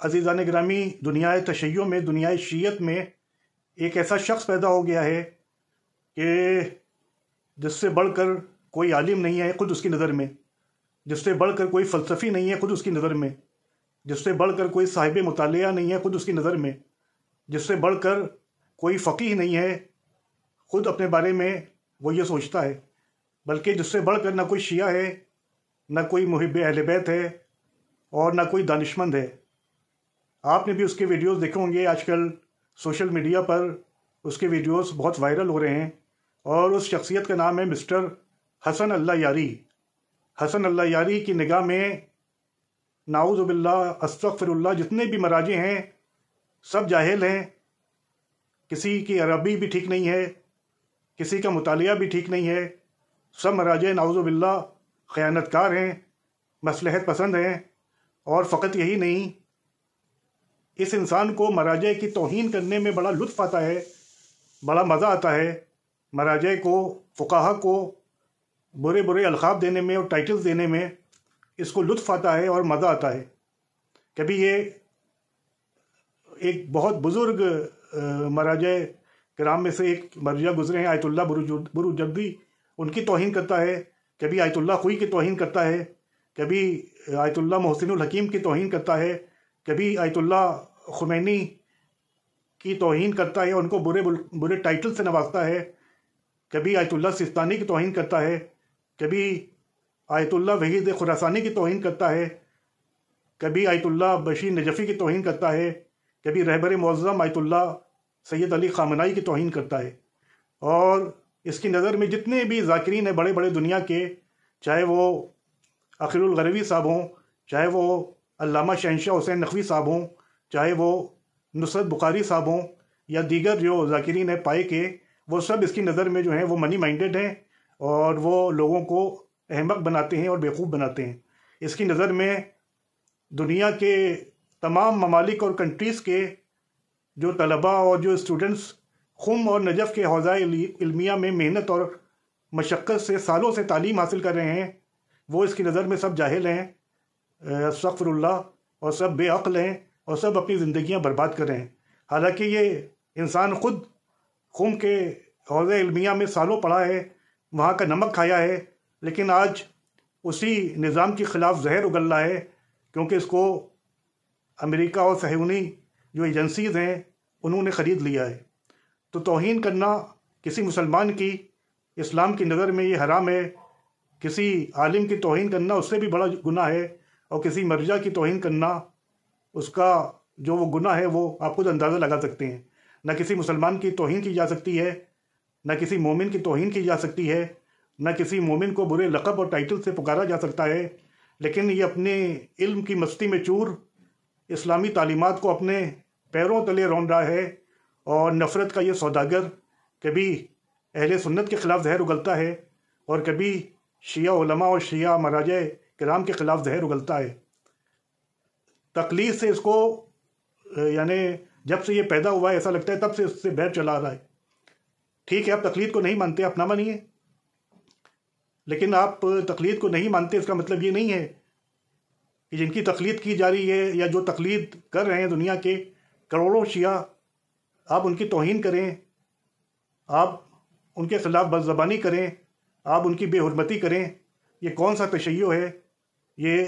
अज़ीज़ा ने ग्रामी दुनियाए तशैयों में दुनियाए शीयत में एक ऐसा शख्स पैदा हो गया है कि जिससे बढ़कर कोई आलिम नहीं है खुद उसकी नज़र में जिससे बढ़कर कोई फ़लसफ़ी नहीं है खुद उसकी नज़र में जिससे बढ़कर कोई साहिब मुताल नहीं है खुद उसकी नज़र में जिससे बढ़कर कोई फ़कीह नहीं है खुद अपने बारे में वो ये सोचता है बल्कि जिससे बढ़कर ना कोई शिया है ना कोई मुहब अहलबैत है और ना कोई दानिशमंद है आपने भी उसके वीडियोस देखे होंगे आजकल सोशल मीडिया पर उसके वीडियोस बहुत वायरल हो रहे हैं और उस शख्सियत का नाम है मिस्टर हसन अल्लाह यारी हसन अल्लाह यारी की निगाह में नाउज़बिल्ला अस्तफ़िरल्ला जितने भी मराजे हैं सब जाहिल हैं किसी की अरबी भी ठीक नहीं है किसी का मुतालिया भी ठीक नहीं है सब मराजे नाउज़बिल्ला ख़यानतकार हैं मसलहत पसंद हैं और फ़कत यही नहीं इस इंसान को महाराजा की तोहन करने में बड़ा लुत्फ़ आता है बड़ा मज़ा आता है महाराजा को फ़ुकाहा को बुरे बुरे अलखाब देने में और टाइटल्स देने में इसको लुत्फ़ आता है और मज़ा आता है कभी ये एक बहुत बुज़ुर्ग महाराजा ग्राम में से एक मरजा गुजरे हैं आयतुल्ला बुरुजद्दी उनकी तोहन करता है कभी आयतुल्ला खुई की तोहन करता है कभी आयतुल्ला मोहसिन हकीम की तोहन करता है कभी आयतुल्ला खुमैनी की तोहन करता है उनको बुरे बुरे टाइटल से नवाजता है कभी आयतुल्ला सिस्तानी की तोहन करता है कभी आयतुल्ला वहीद खुरासानी की तोहन करता है कभी आयतुल्ला बशीर नजफ़ी की तोहन करता है कभी रहबर मौजम आयतुल्ला सैयद अली खामनाई की तोहन करता है और इसकी नज़र में जितने भी जाकिरन हैं बड़े बड़े दुनिया के चाहे वो अखिलगरवी साहब हों चाहे वो अलामा शहनशाह हुसैन नकवी साहब हों चाहे वो नुसरत बुखारी साहब हों या दीगर जो जाकिरीन है पाए के वो सब इसकी नज़र में जो है वो मनी माइंडेड हैं और वो लोगों को अहमक बनाते हैं और बेवकूफ़ बनाते हैं इसकी नज़र में दुनिया के तमाम ममालिक और कंट्रीज़ के जो तलबा और जो स्टूडेंट्स खुम और नजफ़ के हौजा इल्मिया में मेहनत और मशक्क़त से सालों से तालीम हासिल कर रहे हैं वो इसकी नज़र में सब जाहिल हैं सफ़रल्ला और सब बेअल हैं और सब अपनी ज़िंदियाँ बर्बाद कर रहे हैं हालाँकि ये इंसान ख़ुद खुम के हौज इलमिया में सालों पड़ा है वहाँ का नमक खाया है लेकिन आज उसी निज़ाम के ख़िलाफ़ जहर उगल रहा है क्योंकि इसको अमेरिका और सहूनी जो एजेंसीज़ हैं उन्होंने ख़रीद लिया है तो तोहन करना किसी मुसलमान की इस्लाम की नज़र में ये हराम है किसी आलिम की तोहन करना उससे भी बड़ा गुना है और किसी मर्जा की तोहन करना उसका जो वो गुना है वो आप खुद अंदाज़ा लगा सकते हैं न किसी मुसलमान की तोहन की जा सकती है न किसी मोमिन की तोहन की जा सकती है न किसी मोमिन को बुरे लक़ब और टाइटल से पुकारा जा सकता है लेकिन ये अपने इल्म की मस्ती में चूर इस्लामी तालीमत को अपने पैरों तले रौन रहा है और नफ़रत का ये सौदागर कभी अहल सुन्नत के ख़िलाफ़ जहर उगलता है और कभी शिया उलमा और शिया के कराम के ख़िलाफ़ जहर उगलता है तकलीद से इसको यानी जब से ये पैदा हुआ है ऐसा लगता है तब से उससे बैर चला रहा है ठीक है आप तकलीद को नहीं मानते आप ना मानिए लेकिन आप तकलीद को नहीं मानते इसका मतलब ये नहीं है कि जिनकी तकलीद की जा रही है या जो तकलीद कर रहे हैं दुनिया के करोड़ों शिया आप उनकी तोहन करें आप उनके ख़िलाफ़ बदजबानी करें आप उनकी बेहरमती करें ये कौन सा तशैय है ये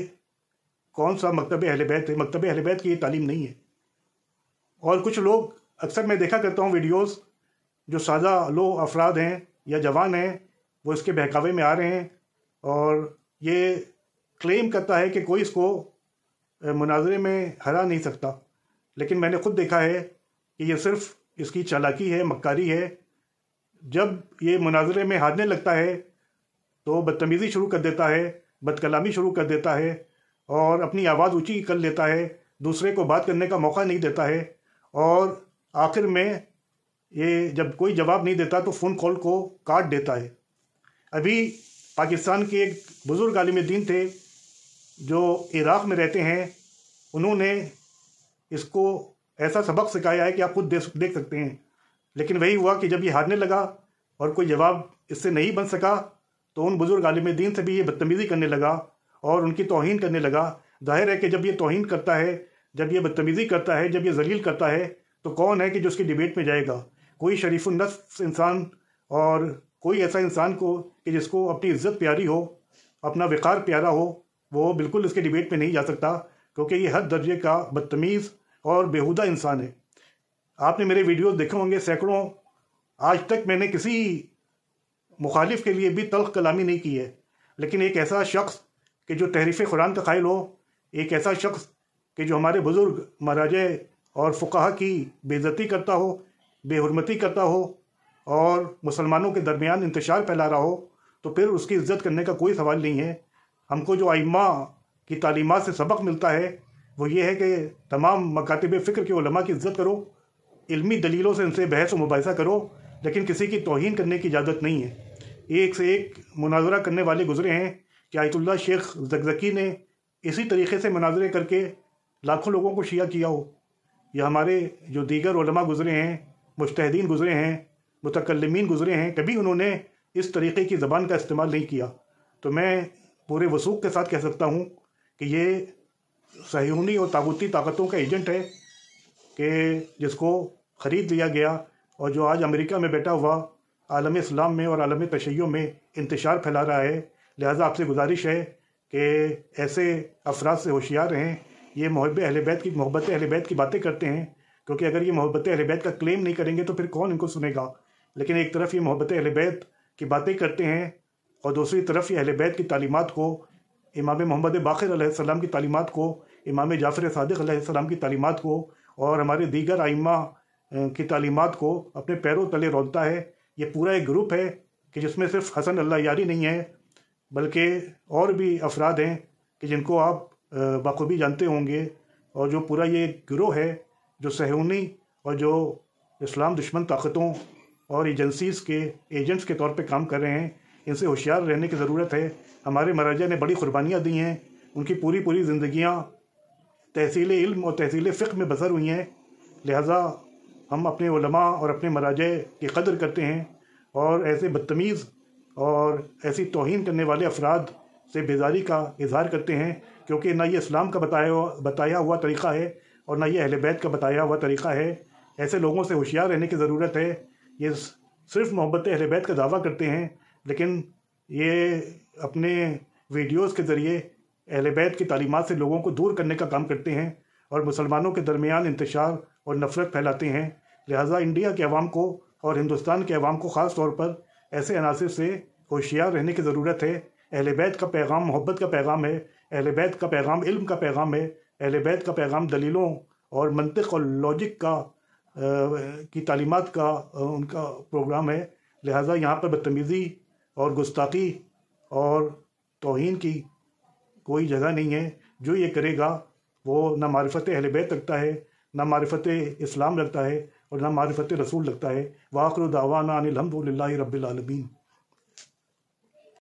कौन सा मकतब अहल बैत है मकतब अहल बैत की ये तालीम नहीं है और कुछ लोग अक्सर मैं देखा करता हूँ वीडियोस जो सादा लो अफराद हैं या जवान हैं वो इसके बहकावे में आ रहे हैं और ये क्लेम करता है कि कोई इसको मुनाजरे में हरा नहीं सकता लेकिन मैंने खुद देखा है कि ये सिर्फ इसकी चालाकी है मक्कारी है जब ये मुनाजरे में हारने लगता है तो बदतमीज़ी शुरू कर देता है बदकलामी शुरू कर देता है और अपनी आवाज़ ऊँची कर लेता है दूसरे को बात करने का मौका नहीं देता है और आखिर में ये जब कोई जवाब नहीं देता तो फ़ोन कॉल को काट देता है अभी पाकिस्तान के एक बुज़ुर्ग आलिम दीन थे जो इराक़ में रहते हैं उन्होंने इसको ऐसा सबक सिखाया है कि आप खुद देख सकते हैं लेकिन वही हुआ कि जब ये हारने लगा और कोई जवाब इससे नहीं बन सका तो उन बुज़ुर्ग आलिम दीन से भी ये बदतमीज़ी करने लगा और उनकी तोहन करने लगा जाहिर है कि जब ये तोहन करता है जब ये बदतमीज़ी करता है जब ये जलील करता है तो कौन है कि जो उसकी डिबेट में जाएगा कोई शरीफुलनस इंसान और कोई ऐसा इंसान को कि जिसको अपनी इज्जत प्यारी हो अपना विकार प्यारा हो वो बिल्कुल इसके डिबेट में नहीं जा सकता क्योंकि ये हर दर्जे का बदतमीज़ और बेहुदा इंसान है आपने मेरे वीडियोस देखे होंगे सैकड़ों आज तक मैंने किसी मुखालिफ के लिए भी तल्ख कलामी नहीं की है लेकिन एक ऐसा शख्स कि जो तहरीफ कुरान का खायल हो एक ऐसा शख्स कि जो हमारे बुज़ुर्ग महाराज और फ़ुकाह की बेज़ती करता हो बेहरमती करता हो और मुसलमानों के दरमियान इंतशार फैला रहा हो तो फिर उसकी इज्जत करने का कोई सवाल नहीं है हमको जो आइमा की तालीमत से सबक मिलता है वो ये है कि तमाम मकातब फ़िक्र के उलमा की इज्जत करो इल्मी दलीलों से इनसे बहस व मुबासा करो लेकिन किसी की तोहन करने की इजाज़त नहीं है एक से एक मुनाजरा करने वाले गुजरे हैं कि आयतुल्ला शेख जगजकी ने इसी तरीके से मुनाजरे करके लाखों लोगों को शिया किया हो या हमारे जो दीगर उलमा गुजरे हैं मुश्तदीन गुजरे हैं मुतकलमीन गुजरे हैं कभी उन्होंने इस तरीके की ज़बान का इस्तेमाल नहीं किया तो मैं पूरे वसूख के साथ कह सकता हूँ कि ये सहूनी और ताबूती ताकतों का एजेंट है कि जिसको खरीद लिया गया और जो आज अमेरिका में बैठा हुआ आलम इस्लाम में और आलम तशैयों में इंतशार फैला रहा है लिहाजा आपसे गुजारिश है कि ऐसे अफराद से होशियार रहें ये महब अहल बैत की मोहब्बत अहल बैत की बातें करते हैं क्योंकि अगर ये मोहब्बत अहल बैत का क्लेम नहीं करेंगे तो फिर कौन इनको सुनेगा लेकिन एक तरफ ये मोहब्बत अहल बैत की बातें करते हैं और दूसरी तरफ ये अहल बैत की तालीमत को इमाम मोहम्मद बाखिर की तालीमत को इमाम जाफ़र सदक की तालीमत को और हमारे दीगर आइमा की तालीमत को अपने पैरों तले रौनता है ये पूरा एक ग्रुप है कि जिसमें सिर्फ हसन अल्लाह यारी नहीं है बल्कि और भी अफराद हैं कि जिनको आप बखूबी जानते होंगे और जो पूरा ये ग्रोह है जो सहूनी और जो इस्लाम दुश्मन ताकतों और एजेंसीज के एजेंट्स के तौर पे काम कर रहे हैं इनसे होशियार रहने की ज़रूरत है हमारे महाराजा ने बड़ी कुर्बानियाँ दी हैं उनकी पूरी पूरी ज़िंदियाँ तहसील इल्म और तहसील फ़िक्र में बसर हुई हैं लिहाजा हम अपने उलमा और अपने मराजे की कदर करते हैं और ऐसे बदतमीज़ और ऐसी तोहन करने वाले अफराद से बेजारी का इजहार करते हैं क्योंकि ना ये इस्लाम का बताया हुआ बताया हुआ तरीक़ा है और ना ये अहल बैत का बताया हुआ तरीक़ा है ऐसे लोगों से होशियार रहने की ज़रूरत है ये सिर्फ मोहब्बत अहल बैत का दावा करते हैं लेकिन ये अपने वीडियोज़ के ज़रिए अहल बैत की तलीमत से लोगों को दूर करने का काम करते हैं और मुसलमानों के दरमियान इंतशार और नफ़रत फैलाते हैं लिहाजा इंडिया के अवाम को और हिंदुस्तान के अवाम को ख़ास तौर पर ऐसे अनासर से होशियार रहने की ज़रूरत है अहल बैत का पैगाम मोहब्बत का पैगाम है अहल बैत का पैगाम इल्म का पैगाम है अहल बैत का पैगाम दलीलों और मनतक और लॉजिक का आ, की तालीमत का आ, उनका प्रोग्राम है लिहाजा यहाँ पर बदतमीज़ी और गुस्ताखी और तोहन की कोई जगह नहीं है जो ये करेगा वो ना मारफत अहल बैत रखता है ना मारफत इस्लाम रखता है और ना मारफत रसूल लगता है वाखर दावाना अनिलहमदिल्ला रबालमीन